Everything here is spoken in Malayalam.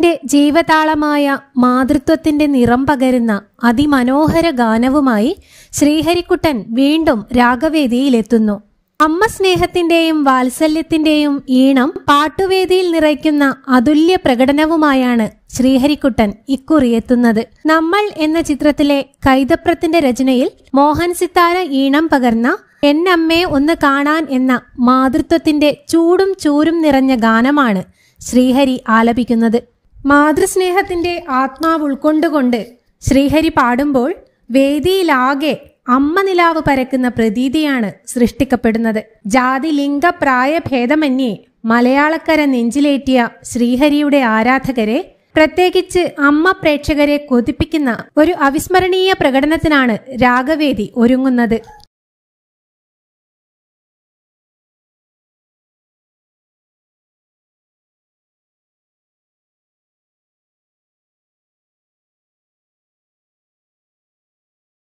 ന്റെ ജീവതാളമായ മാതൃത്വത്തിന്റെ നിറം പകരുന്ന അതിമനോഹര ഗാനവുമായി ശ്രീഹരിക്കുട്ടൻ വീണ്ടും രാഗവേദിയിലെത്തുന്നു അമ്മ സ്നേഹത്തിന്റെയും വാത്സല്യത്തിന്റെയും ഈണം പാട്ടുവേദിയിൽ നിറയ്ക്കുന്ന അതുല്യ പ്രകടനവുമായാണ് ശ്രീഹരിക്കുട്ടൻ ഇക്കുറി എത്തുന്നത് നമ്മൾ എന്ന ചിത്രത്തിലെ കൈതപ്രത്തിന്റെ രചനയിൽ മോഹൻ സിത്താര ഈണം പകർന്ന എന്നമ്മയെ ഒന്ന് കാണാൻ എന്ന മാതൃത്വത്തിന്റെ ചൂടും ചൂരും നിറഞ്ഞ ഗാനമാണ് ശ്രീഹരി ആലപിക്കുന്നത് മാതൃസ്നേഹത്തിന്റെ ആത്മാവ് ഉൾക്കൊണ്ടുകൊണ്ട് ശ്രീഹരി പാടുമ്പോൾ വേദിയിലാകെ അമ്മ നിലാവ് പരക്കുന്ന പ്രതീതിയാണ് സൃഷ്ടിക്കപ്പെടുന്നത് ജാതി ലിംഗ പ്രായഭേദമന്യേ മലയാളക്കര നെഞ്ചിലേറ്റിയ ശ്രീഹരിയുടെ ആരാധകരെ പ്രത്യേകിച്ച് അമ്മ പ്രേക്ഷകരെ കൊതിപ്പിക്കുന്ന ഒരു അവിസ്മരണീയ പ്രകടനത്തിനാണ് രാഗവേദി ഒരുങ്ങുന്നത്